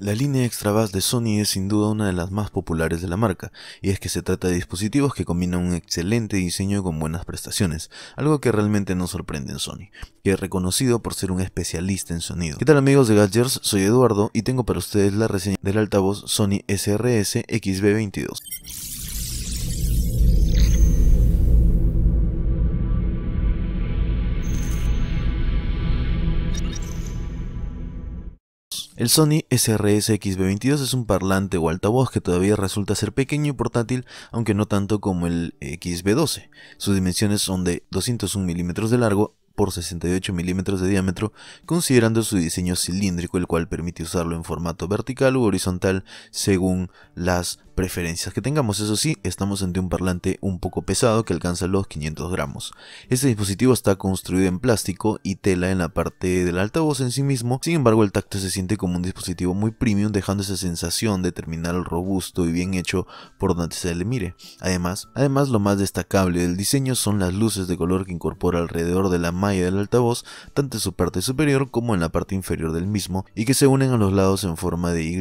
La línea extra bass de Sony es sin duda una de las más populares de la marca, y es que se trata de dispositivos que combinan un excelente diseño con buenas prestaciones, algo que realmente no sorprende en Sony, que es reconocido por ser un especialista en sonido. ¿Qué tal amigos de Gadgers? Soy Eduardo y tengo para ustedes la reseña del altavoz Sony SRS XB22. El Sony SRS-XB22 es un parlante o altavoz que todavía resulta ser pequeño y portátil, aunque no tanto como el XB12. Sus dimensiones son de 201 milímetros de largo por 68 milímetros de diámetro, considerando su diseño cilíndrico, el cual permite usarlo en formato vertical u horizontal según las preferencias que tengamos. Eso sí, estamos ante un parlante un poco pesado que alcanza los 500 gramos. Este dispositivo está construido en plástico y tela en la parte del altavoz en sí mismo, sin embargo el tacto se siente como un dispositivo muy premium, dejando esa sensación de terminal robusto y bien hecho por donde se le mire. Además, además lo más destacable del diseño son las luces de color que incorpora alrededor de la mano y del altavoz, tanto en su parte superior como en la parte inferior del mismo, y que se unen a los lados en forma de Y.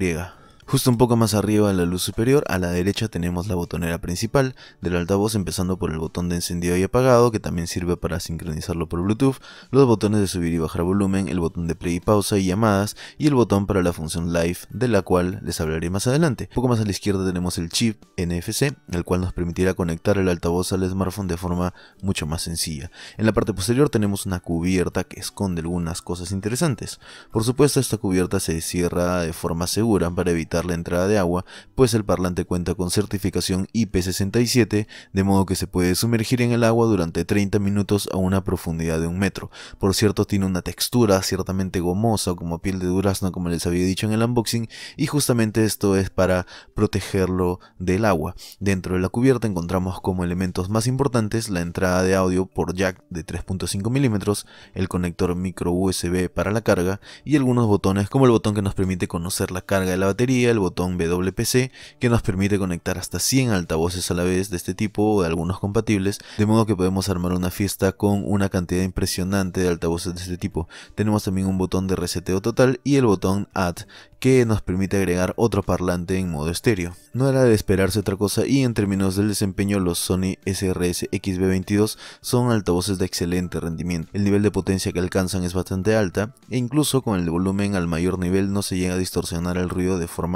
Justo un poco más arriba en la luz superior, a la derecha tenemos la botonera principal del altavoz empezando por el botón de encendido y apagado que también sirve para sincronizarlo por Bluetooth, los botones de subir y bajar volumen, el botón de play y pausa y llamadas y el botón para la función live de la cual les hablaré más adelante. Un poco más a la izquierda tenemos el chip NFC, el cual nos permitirá conectar el altavoz al smartphone de forma mucho más sencilla. En la parte posterior tenemos una cubierta que esconde algunas cosas interesantes. Por supuesto esta cubierta se cierra de forma segura para evitar la entrada de agua, pues el parlante cuenta con certificación IP67, de modo que se puede sumergir en el agua durante 30 minutos a una profundidad de un metro. Por cierto, tiene una textura ciertamente gomosa, como piel de durazno, como les había dicho en el unboxing, y justamente esto es para protegerlo del agua. Dentro de la cubierta encontramos como elementos más importantes la entrada de audio por jack de 3.5 milímetros, el conector micro USB para la carga y algunos botones como el botón que nos permite conocer la carga de la batería, el botón WPC que nos permite conectar hasta 100 altavoces a la vez de este tipo o de algunos compatibles, de modo que podemos armar una fiesta con una cantidad impresionante de altavoces de este tipo. Tenemos también un botón de reseteo total y el botón Add que nos permite agregar otro parlante en modo estéreo. No era de esperarse otra cosa y en términos del desempeño los Sony SRS XB22 son altavoces de excelente rendimiento. El nivel de potencia que alcanzan es bastante alta e incluso con el volumen al mayor nivel no se llega a distorsionar el ruido de forma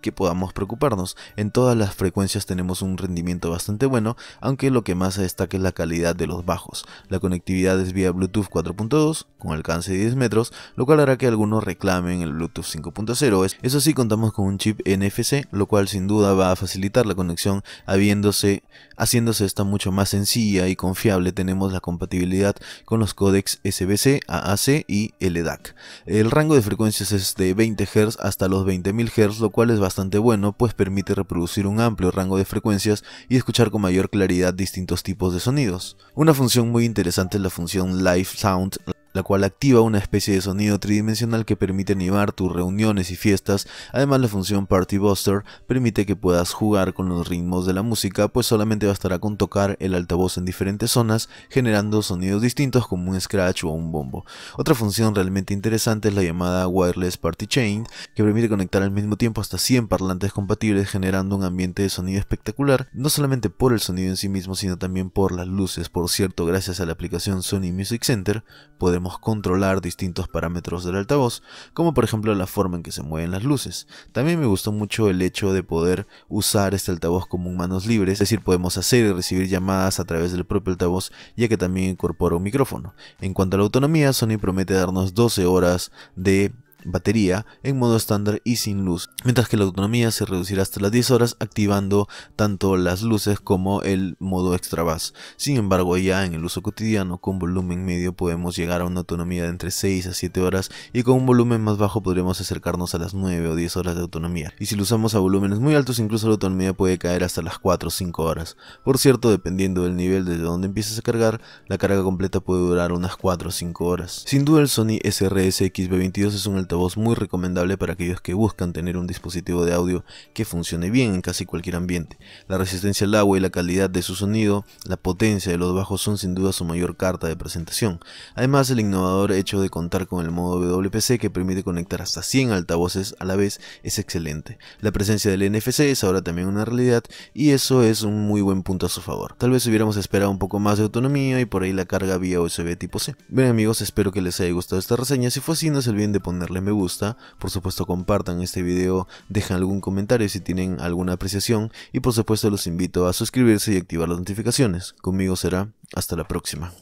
que podamos preocuparnos. En todas las frecuencias tenemos un rendimiento bastante bueno, aunque lo que más se destaca es la calidad de los bajos. La conectividad es vía Bluetooth 4.2 con alcance de 10 metros, lo cual hará que algunos reclamen el Bluetooth 5.0. Eso sí, contamos con un chip NFC, lo cual sin duda va a facilitar la conexión, haciéndose esta mucho más sencilla y confiable. Tenemos la compatibilidad con los códecs SBC, AAC y LDAC. El rango de frecuencias es de 20 Hz hasta los 20.000 Hz lo cual es bastante bueno, pues permite reproducir un amplio rango de frecuencias y escuchar con mayor claridad distintos tipos de sonidos. Una función muy interesante es la función Live Sound, la cual activa una especie de sonido tridimensional que permite animar tus reuniones y fiestas. Además, la función Party Buster permite que puedas jugar con los ritmos de la música, pues solamente bastará con tocar el altavoz en diferentes zonas, generando sonidos distintos como un scratch o un bombo. Otra función realmente interesante es la llamada Wireless Party Chain, que permite conectar al mismo tiempo hasta 100 parlantes compatibles, generando un ambiente de sonido espectacular, no solamente por el sonido en sí mismo, sino también por las luces. Por cierto, gracias a la aplicación Sony Music Center, podemos controlar distintos parámetros del altavoz, como por ejemplo la forma en que se mueven las luces. También me gustó mucho el hecho de poder usar este altavoz como manos libres, es decir, podemos hacer y recibir llamadas a través del propio altavoz, ya que también incorpora un micrófono. En cuanto a la autonomía, Sony promete darnos 12 horas de batería en modo estándar y sin luz, mientras que la autonomía se reducirá hasta las 10 horas activando tanto las luces como el modo extra bass. Sin embargo, ya en el uso cotidiano con volumen medio podemos llegar a una autonomía de entre 6 a 7 horas y con un volumen más bajo podremos acercarnos a las 9 o 10 horas de autonomía. Y si lo usamos a volúmenes muy altos, incluso la autonomía puede caer hasta las 4 o 5 horas. Por cierto, dependiendo del nivel desde donde empieces a cargar, la carga completa puede durar unas 4 o 5 horas. Sin duda el Sony SRS XB22 es un alto voz muy recomendable para aquellos que buscan tener un dispositivo de audio que funcione bien en casi cualquier ambiente. La resistencia al agua y la calidad de su sonido, la potencia de los bajos son sin duda su mayor carta de presentación. Además, el innovador hecho de contar con el modo WPC que permite conectar hasta 100 altavoces a la vez es excelente. La presencia del NFC es ahora también una realidad y eso es un muy buen punto a su favor. Tal vez hubiéramos esperado un poco más de autonomía y por ahí la carga vía USB tipo C. Bien amigos, espero que les haya gustado esta reseña. Si fue así, no se olviden de ponerle me gusta, por supuesto compartan este video, dejen algún comentario si tienen alguna apreciación y por supuesto los invito a suscribirse y activar las notificaciones. Conmigo será hasta la próxima.